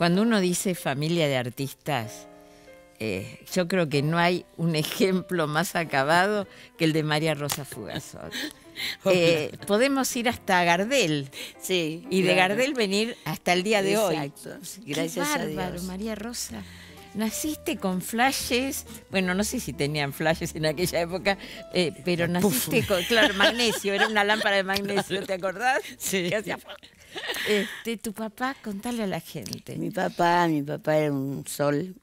Cuando uno dice familia de artistas, eh, yo creo que no hay un ejemplo más acabado que el de María Rosa Fugazot. Eh, podemos ir hasta Gardel sí, y de Gardel venir hasta el día de hoy. Gracias bárbaro, María Rosa. Naciste con flashes, bueno, no sé si tenían flashes en aquella época, eh, pero naciste con, claro, magnesio, era una lámpara de magnesio, ¿te acordás? Sí. De este, tu papá, contale a la gente. Mi papá, mi papá era un sol,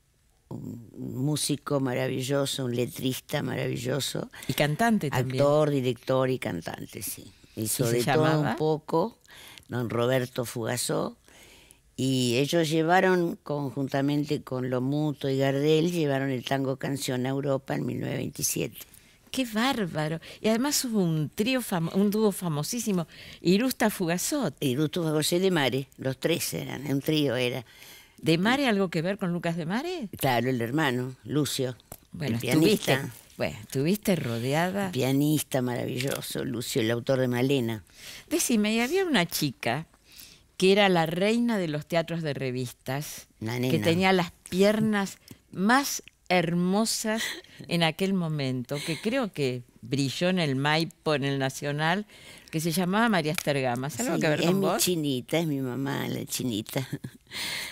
un músico maravilloso, un letrista maravilloso. Y cantante también. Actor, director y cantante, sí. Hizo de todo un poco, don Roberto Fugazó. Y ellos llevaron, conjuntamente con Lomuto y Gardel, llevaron el tango canción a Europa en 1927 qué bárbaro. Y además hubo un trío, un dúo famosísimo, Irusta Fugazot. Irusta Fugazot de Mare, los tres eran, un trío era. ¿De Mare algo que ver con Lucas de Mare? Claro, el hermano, Lucio, bueno, el pianista. bueno, estuviste rodeada... Pianista maravilloso, Lucio, el autor de Malena. Decime, y había una chica que era la reina de los teatros de revistas, que tenía las piernas más hermosas en aquel momento, que creo que brilló en el Maipo, en el Nacional, que se llamaba María Estergama. es mi chinita, es mi mamá, la chinita.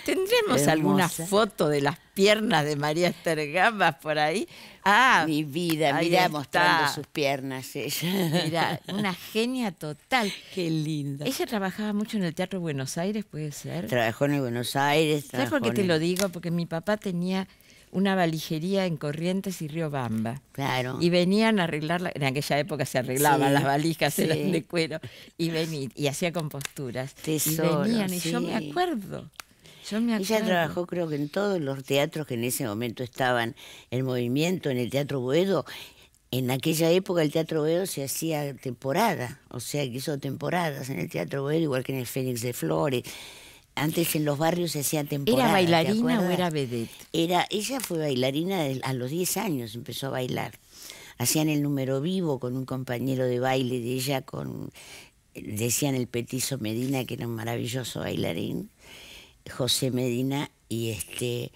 ¿Tendríamos alguna foto de las piernas de María Estergama por ahí? Ah, mi vida, mira mostrando sus piernas ella. Mira, una genia total. Qué linda. Ella trabajaba mucho en el Teatro Buenos Aires, puede ser. Trabajó en el Buenos Aires. ¿Sabes por qué te lo digo? Porque mi papá tenía una valijería en Corrientes y Bamba. Claro. Y venían a arreglarla, en aquella época se arreglaban las valijas, de cuero, y venía, y hacía composturas. y venían, y yo me acuerdo. Yo me acuerdo. Ella trabajó creo que en todos los teatros que en ese momento estaban en movimiento, en el Teatro Boedo, en aquella época el Teatro Boedo se hacía temporada, o sea que hizo temporadas en el Teatro Boedo, igual que en el Fénix de Flores antes en los barrios se hacía temporada. ¿Era bailarina o era vedette? Era, ella fue bailarina a los 10 años, empezó a bailar. Hacían el número vivo con un compañero de baile de ella, con decían el petizo Medina, que era un maravilloso bailarín, José Medina, y este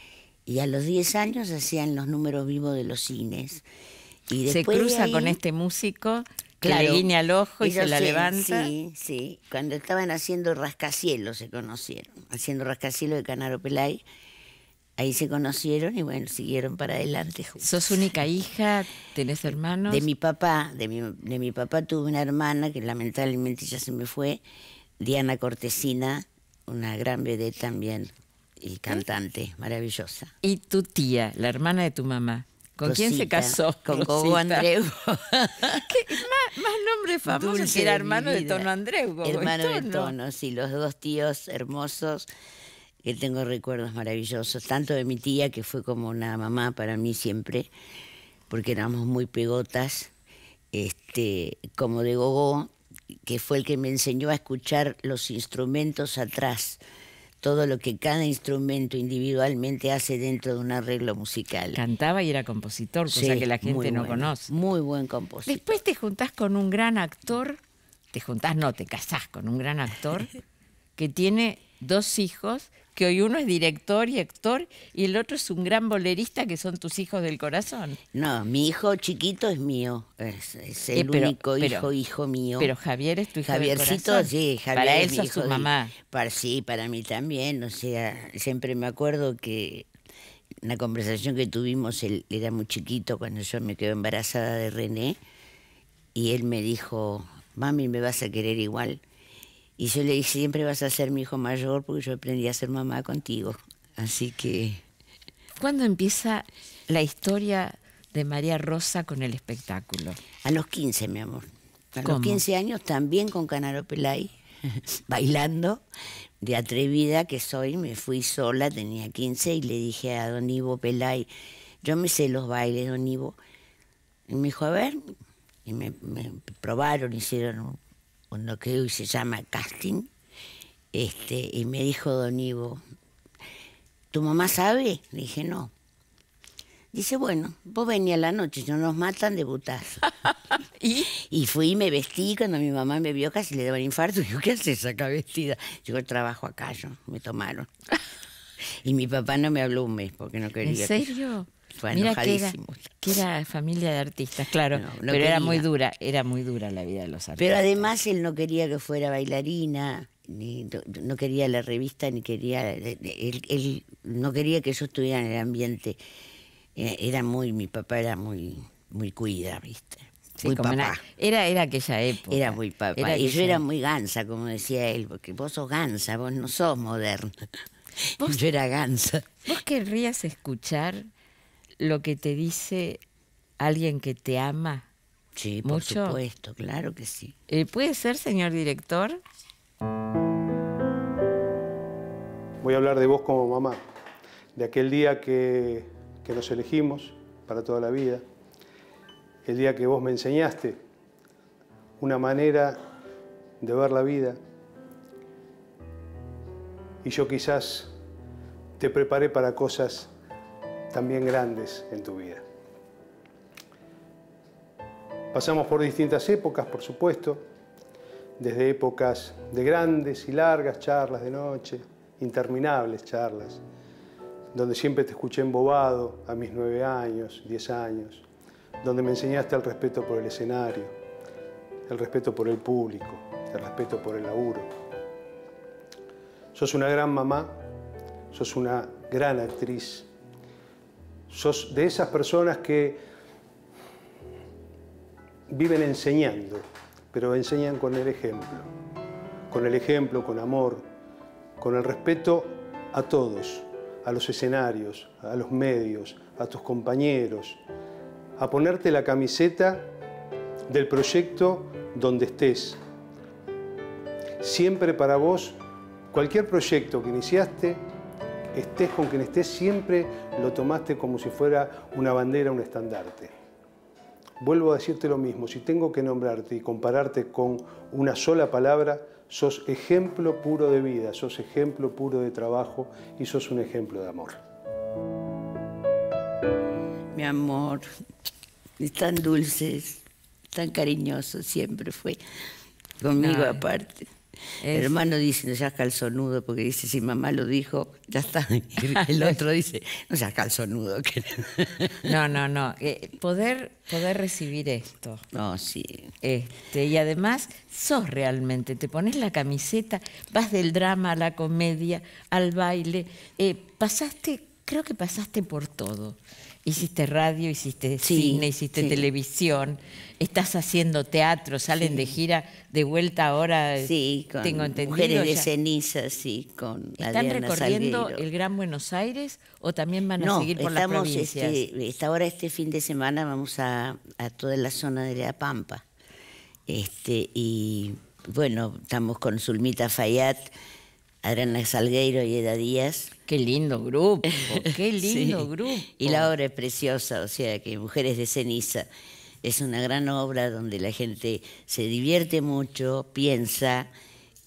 y a los 10 años hacían los números vivos de los cines. se cruza con este músico claro. que al ojo y se la levanta. Sí, sí. Cuando estaban haciendo rascacielos se conocieron, haciendo rascacielos de Canaro Pelay. Ahí se conocieron y bueno, siguieron para adelante juntos. ¿Sos única hija? ¿Tenés hermanos? De mi papá, de mi, de mi papá tuve una hermana que lamentablemente ya se me fue, Diana Cortesina, una gran bebé también y cantante, maravillosa. ¿Y tu tía, la hermana de tu mamá? ¿Con quién se casó? Con Gogo Andreu. Más, nombre famoso que era hermano de, Tono Andreu. hermano de Tono, sí, los dos tíos hermosos que tengo recuerdos maravillosos, tanto de mi tía, que fue como una mamá para mí siempre, porque éramos muy pegotas, este, como de Gogo, que fue el que me enseñó a escuchar los instrumentos atrás todo lo que cada instrumento individualmente hace dentro de un arreglo musical. Cantaba y era compositor, cosa que la gente no conoce. Muy buen compositor. Después te juntás con un gran actor, te juntás, no, te casás con un gran actor que tiene dos hijos, que hoy uno es director y actor y el otro es un gran bolerista que son tus hijos del corazón. No, mi hijo chiquito es mío, es, eh, el único hijo, hijo mío. Pero Javier es tu hijo Javiercito, del corazón. sí, Javier para es él mi su mamá. para, sí, para mí también, o sea, siempre me acuerdo que una conversación que tuvimos, él era muy chiquito cuando yo me quedé embarazada de René y él me dijo, mami, me vas a querer igual. Y yo le dije, siempre vas a ser mi hijo mayor porque yo aprendí a ser mamá contigo. Así que... ¿Cuándo empieza la historia de María Rosa con el espectáculo? A los 15, mi amor. A los 15 años también con Canaro Pelay, bailando. De atrevida que soy, me fui sola, tenía 15, y le dije a don Ivo Pelay, yo me sé los bailes, don Ivo. Y me dijo, a ver, y me, me probaron, hicieron cuando que hoy se llama casting, este, y me dijo Don Ivo, ¿tu mamá sabe? Le dije, no. Dice, bueno, vos venía a la noche, si no nos matan, debutás. ¿Y? ¿Y? fui, me vestí, cuando mi mamá me vio casi le daba un infarto, yo, ¿qué haces acá vestida? Yo trabajo acá, yo, me tomaron. Y mi papá no me habló un mes porque no quería. ¿En serio? Fue Mira que era, familia de artistas, claro. No, pero era muy dura, era muy dura la vida de los artistas. Pero además él no quería que fuera bailarina, ni, no quería la revista, ni quería. Él, no quería que yo estuviera en el ambiente. Eh, era muy, mi papá era muy, muy cuida, ¿viste? Sí, muy papá. era, era aquella época. Era muy papá. y yo era muy gansa, como decía él, porque vos sos gansa, vos no sos moderno. ¿Vos, Yo era ¿Vos querrías escuchar lo que te dice alguien que te ama? Sí, por mucho? supuesto, claro que sí. Eh, ¿Puede ser, señor director? Voy a hablar de vos como mamá, de aquel día que nos elegimos para toda la vida, el día que vos me enseñaste una manera de ver la vida, y yo quizás te preparé para cosas también grandes en tu vida. Pasamos por distintas épocas, por supuesto, desde épocas de grandes y largas charlas de noche, interminables charlas, donde siempre te escuché embobado a mis nueve años, diez años, donde me enseñaste el respeto por el escenario, el respeto por el público, el respeto por el laburo, Sos una gran mamá, sos una gran actriz, sos de esas personas que viven enseñando, pero enseñan con el ejemplo, con el ejemplo, con amor, con el respeto a todos, a los escenarios, a los medios, a tus compañeros, a ponerte la camiseta del proyecto donde estés. Siempre para vos Cualquier proyecto que iniciaste, estés con quien estés, siempre lo tomaste como si fuera una bandera, un estandarte. Vuelvo a decirte lo mismo, si tengo que nombrarte y compararte con una sola palabra, sos ejemplo puro de vida, sos ejemplo puro de trabajo y sos un ejemplo de amor. Mi amor, es tan dulce, tan cariñoso siempre fue, conmigo aparte. El hermano dice, no seas calzonudo, porque dice, si mamá lo dijo, ya está. El otro dice, no seas calzonudo. no, no, no. Eh, poder, poder recibir esto. No, sí. Este, y además, sos realmente, te pones la camiseta, vas del drama a la comedia, al baile, eh, pasaste, creo que pasaste por todo. Hiciste radio, hiciste cine, hiciste televisión, estás haciendo teatro, salen de gira, de vuelta ahora. Sí, con Mujeres de Cenizas, sí, con ¿Están recorriendo el Gran Buenos Aires o también van a seguir por las provincias? Este, ahora este fin de semana vamos a, toda la zona de La Pampa. Este, y bueno, estamos con Zulmita Fayat, Adriana Salgueiro y Eda Díaz. Qué lindo grupo, qué lindo grupo. Y la obra es preciosa, o sea, que Mujeres de Ceniza es una gran obra donde la gente se divierte mucho, piensa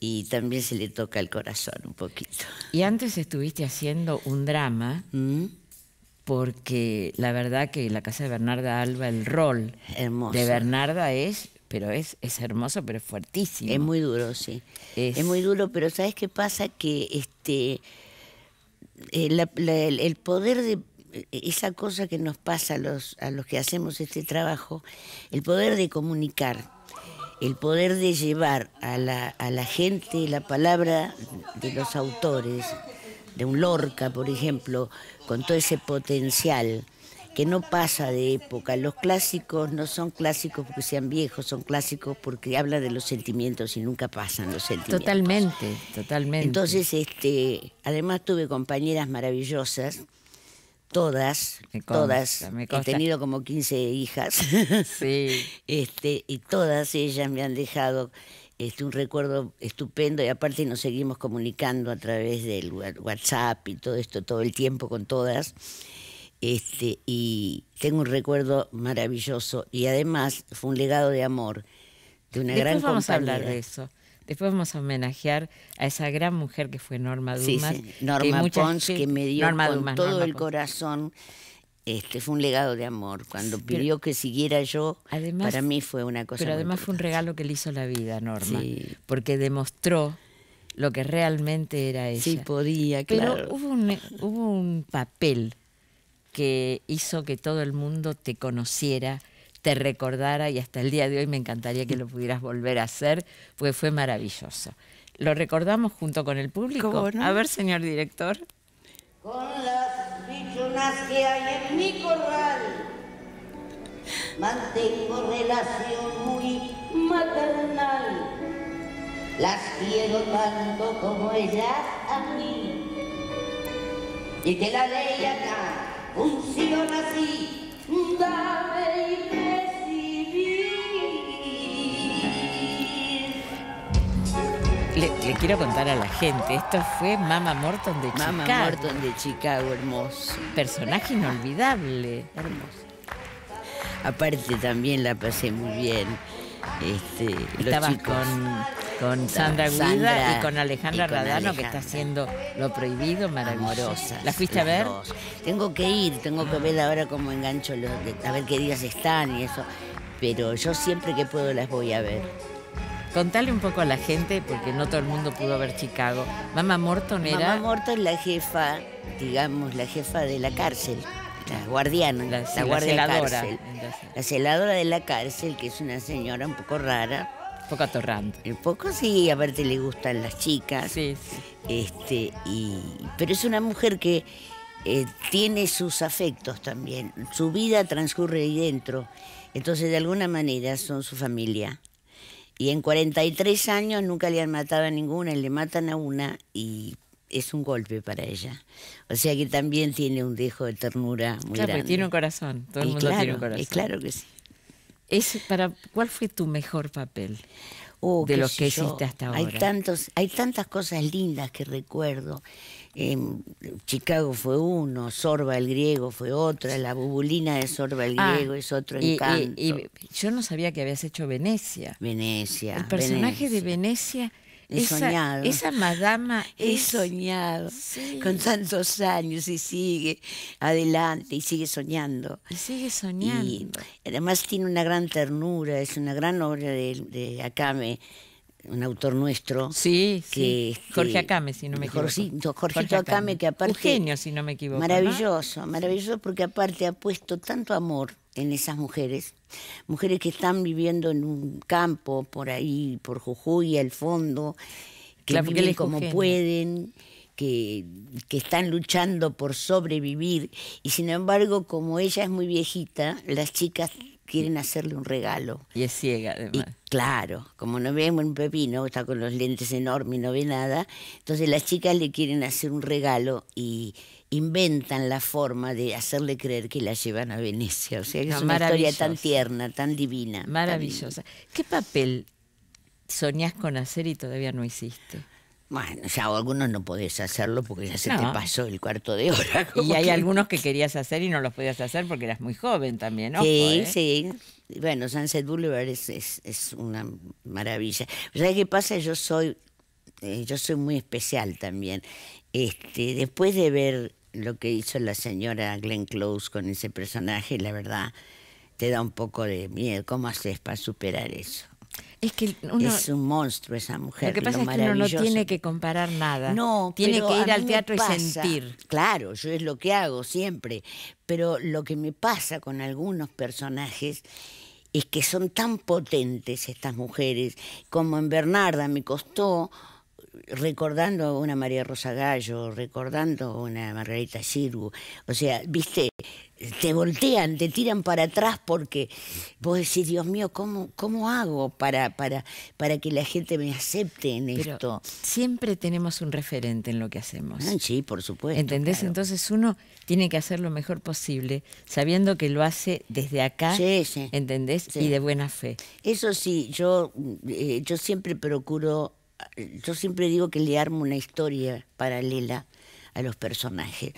y también se le toca el corazón un poquito. Y antes estuviste haciendo un drama. ¿Mm? Porque la verdad que la casa de Bernarda Alba, el rol de Bernarda es pero es, es, hermoso, pero es fuertísimo. Es muy duro, sí. Es, es muy duro, pero ¿sabes qué pasa? Que este eh, el poder de eh, esa cosa que nos pasa a los, a los que hacemos este trabajo, el poder de comunicar, el poder de llevar a la, a la gente la palabra de los autores, de un Lorca, por ejemplo, con todo ese potencial que no pasa de época. Los clásicos no son clásicos porque sean viejos, son clásicos porque hablan de los sentimientos y nunca pasan los sentimientos. Totalmente, totalmente. Entonces, este, además tuve compañeras maravillosas, todas, todas. He tenido como 15 hijas. Sí. este, y todas ellas me han dejado este, un recuerdo estupendo y aparte nos seguimos comunicando a través del WhatsApp y todo esto todo el tiempo con todas. Este, y tengo un recuerdo maravilloso y además fue un legado de amor de Después vamos a hablar de eso. Después vamos a homenajear a esa gran mujer que fue Norma Dumas. Norma que Pons, que me dio con todo el corazón. Este, fue un legado de amor. Cuando pidió que siguiera yo, para mí fue una cosa. Pero además fue un regalo que le hizo la vida, Norma. Porque demostró lo que realmente era ella. Sí, podía, claro. Pero hubo un, hubo un papel que hizo que todo el mundo te conociera, te recordara y hasta el día de hoy me encantaría que lo pudieras volver a hacer, porque fue maravilloso. ¿Lo recordamos junto con el público? A ver, señor director. Con las bichonas que hay en mi corral, mantengo relación muy maternal. Las quiero tanto como ellas a mí. Y que la ley acá Funciona Le, le, quiero contar a la gente, esto fue Mama Morton de Chicago. Mama Morton de hermoso. Personaje inolvidable. Hermoso. Aparte también la pasé muy bien. Este, chicos... con con Sandra, Guida y con Alejandra Radano, que está haciendo lo prohibido, maravillosa. ¿La fuiste a ver? Tengo que ir, tengo que ver ahora cómo engancho, a ver qué días están y eso. Pero yo siempre que puedo las voy a ver. Contale un poco a la gente, porque no todo el mundo pudo ver Chicago. Mamá Morton era... Mamá Morton es la jefa, digamos, la jefa de la cárcel, la guardiana, la, celadora. cárcel. La celadora de la cárcel, que es una señora un poco rara, poco Un poco sí, aparte le gustan las chicas. Este, y, pero es una mujer que eh, tiene sus afectos también. Su vida transcurre ahí dentro. Entonces, de alguna manera, son su familia. Y en 43 años nunca le han matado a ninguna, le matan a una y es un golpe para ella. O sea que también tiene un dejo de ternura muy grande. Claro, tiene un corazón, todo el mundo tiene un corazón. claro que sí. Es para, ¿Cuál fue tu mejor papel oh, de los que hiciste hasta ahora? Hay, tantos, hay tantas cosas lindas que recuerdo. Em, Chicago fue uno, Sorba el griego fue otra, la bubulina de Sorba el ah, griego es otro encanto. yo no sabía que habías hecho Venecia. Venecia. El personaje de Venecia esa, soñado. Esa madama es... soñado con tantos años y sigue adelante y sigue soñando. sigue soñando. además tiene una gran ternura, es una gran obra de, de Akame un autor nuestro. Sí, que, Jorge Acame, si no me equivoco. Jorgito, Jorge Acame, que aparte... Un genio, si no me equivoco. Maravilloso, maravilloso porque aparte ha puesto tanto amor en esas mujeres, mujeres que están viviendo en un campo por ahí, por Jujuy, al fondo, que claro, viven como pueden que, están luchando por sobrevivir y sin embargo como ella es muy viejita, las chicas quieren hacerle un regalo. Y es ciega además. claro, como no ve un pepino, está con los lentes enormes y no ve nada, entonces las chicas le quieren hacer un regalo y inventan la forma de hacerle creer que la llevan a Venecia. O sea, que es una historia tan tierna, tan divina. Maravillosa. ¿Qué papel soñás con hacer y todavía no hiciste? Bueno, sea, algunos no podés hacerlo porque ya se te pasó el cuarto de hora. Y hay algunos que querías hacer y no los podías hacer porque eras muy joven también, ¿no? Sí, ¿eh? sí. Bueno, Sunset Boulevard es, una maravilla. ¿Sabes qué pasa? Yo soy, eh, yo soy muy especial también. Este, después de ver lo que hizo la señora Glenn Close con ese personaje, la verdad, te da un poco de miedo. ¿Cómo haces para superar eso? Es que es un monstruo esa mujer. Lo que pasa es que no tiene que comparar nada. No, tiene que ir al teatro y sentir. Claro, yo es lo que hago siempre. Pero lo que me pasa con algunos personajes es que son tan potentes estas mujeres. Como en Bernarda me costó recordando a una María Rosa Gallo, recordando a una Margarita Sirgu, o sea, viste, te voltean, te tiran para atrás porque vos decís, Dios mío, ¿cómo, cómo hago para, para, para que la gente me acepte en esto? Siempre tenemos un referente en lo que hacemos. Ah, sí, por supuesto. ¿Entendés? Entonces uno tiene que hacer lo mejor posible, sabiendo que lo hace desde acá, sí, ¿entendés? Y de buena fe. Eso sí, yo, eh, yo siempre procuro yo siempre digo que le armo una historia paralela a los personajes,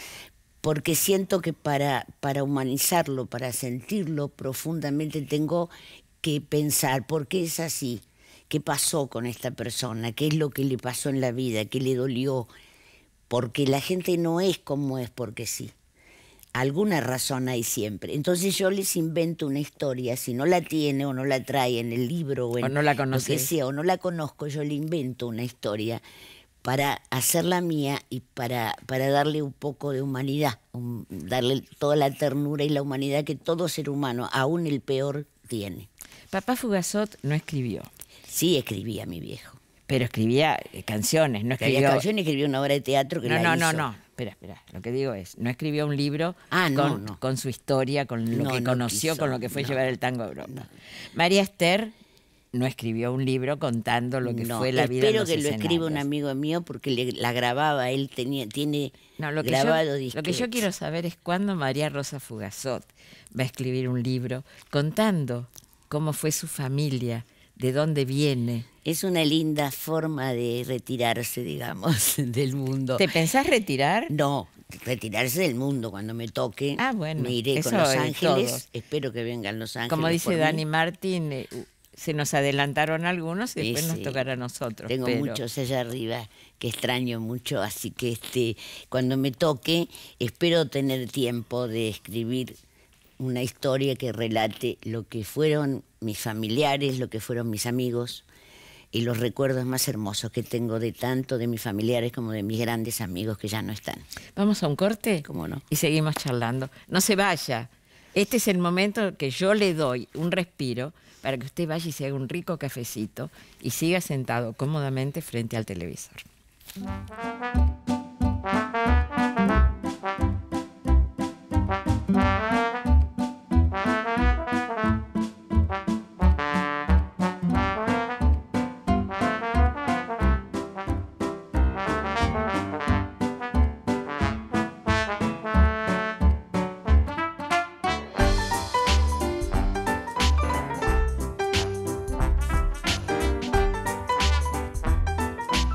porque siento que para, para humanizarlo, para sentirlo profundamente, tengo que pensar por qué es así, qué pasó con esta persona, qué es lo que le pasó en la vida, qué le dolió, porque la gente no es como es porque sí alguna razón hay siempre. Entonces yo les invento una historia, si no la tiene o no la trae en el libro o, en no la lo que sea, o no la conozco, yo le invento una historia para hacerla mía y para, para darle un poco de humanidad, darle toda la ternura y la humanidad que todo ser humano, aún el peor, tiene. Papá Fugazot no escribió. Sí, escribía mi viejo. Pero escribía canciones, no escribió... Escribía canciones, escribía una obra de teatro que no, la no, no, no, espera, espera, lo que digo es, no escribió un libro ah, con, su historia, con lo que conoció, con lo que fue llevar el tango a Europa. María Esther no escribió un libro contando lo que fue la vida de Espero que lo escriba un amigo mío porque la grababa, él tenía, tiene grabado Lo que yo quiero saber es cuándo María Rosa Fugazot va a escribir un libro contando cómo fue su familia, de dónde viene. Es una linda forma de retirarse, digamos, del mundo. ¿Te pensás retirar? No, retirarse del mundo cuando me toque. Ah, bueno. Me iré con Los Ángeles. Espero que vengan Los Ángeles. Como dice Dani Martín, eh, se nos adelantaron algunos y después nos tocará a nosotros. Tengo muchos allá arriba que extraño mucho, así que este, cuando me toque, espero tener tiempo de escribir una historia que relate lo que fueron mis familiares, lo que fueron mis amigos y los recuerdos más hermosos que tengo de tanto de mis familiares como de mis grandes amigos que ya no están. Vamos a un corte. ¿Cómo no? Y seguimos charlando. No se vaya. Este es el momento que yo le doy un respiro para que usted vaya y se haga un rico cafecito y siga sentado cómodamente frente al televisor.